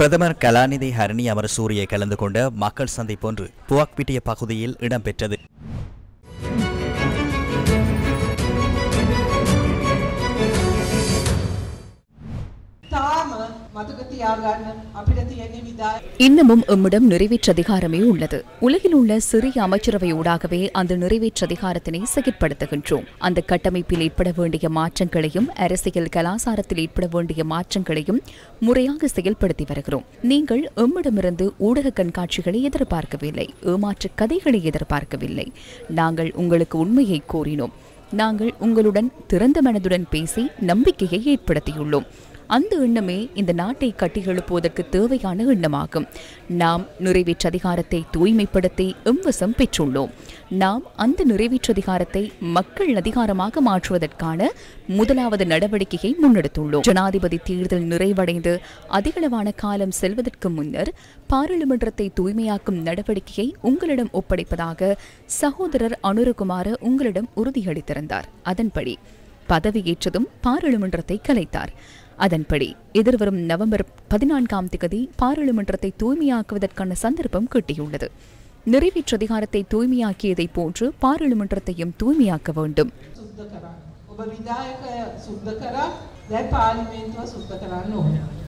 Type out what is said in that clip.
பிரதமர் கலாநிதி ஹரணி சூரியை கலந்து கொண்ட மக்கள் சந்தை போன்று புவாக்பிட்டிய பகுதியில் இடம்பெற்றது இன்னமும் எம்மிடம் நிறைவேற்று அதிகாரமே உள்ளது உலகில் உள்ள சிறிய அமைச்சரவை ஊடாகவே அந்த நிறைவேற்ற அதிகாரத்தினை செயற்படுத்துகின்றோம் அந்த கட்டமைப்பில் ஏற்பட வேண்டிய மாற்றங்களையும் அரசியல் கலாசாரத்தில் ஏற்பட வேண்டிய மாற்றங்களையும் முறையாக செயல்படுத்தி வருகிறோம் நீங்கள் எம்மிடமிருந்து ஊடக கண்காட்சிகளை எதிர்பார்க்கவில்லை ஏமாற்று கதைகளை எதிர்பார்க்கவில்லை நாங்கள் உங்களுக்கு உண்மையை கோரினோம் நாங்கள் உங்களுடன் திறந்த மனதுடன் பேசி நம்பிக்கையை ஏற்படுத்தியுள்ளோம் அந்த எண்ணமே இந்த நாட்டை கட்டிகெழுப்புவதற்கு தேவையான எண்ணமாகும் நாம் நிறைவேற்ற அதிகாரத்தை தூய்மைப்படுத்தி எம்வசம் பெற்றுள்ளோம் நாம் அந்த நிறைவேற்ற அதிகாரத்தை மக்கள் அதிகாரமாக மாற்றுவதற்கான முதலாவது நடவடிக்கையை முன்னெடுத்துள்ளோம் ஜனாதிபதி தேர்தல் நிறைவடைந்து அதிகளவான காலம் செல்வதற்கு முன்னர் பாராளுமன்றத்தை தூய்மையாக்கும் நடவடிக்கையை உங்களிடம் ஒப்படைப்பதாக சகோதரர் அனுருகுமார உங்களிடம் உறுதியளித்திருந்தார் அதன்படி பதவியேற்றதும் பாராளுமன்றத்தை கலைத்தார் அதன்படி எதிர்வரும் நவம்பர் பதினான்காம் திகதி பாராளுமன்றத்தை தூய்மையாக்குவதற்கான சந்தர்ப்பம் கிட்டியுள்ளது நிறைவேற்று அதிகாரத்தை தூய்மையாக்கியதைப் போன்று பாராளுமன்றத்தையும் தூய்மையாக்க வேண்டும் சுத்தகரா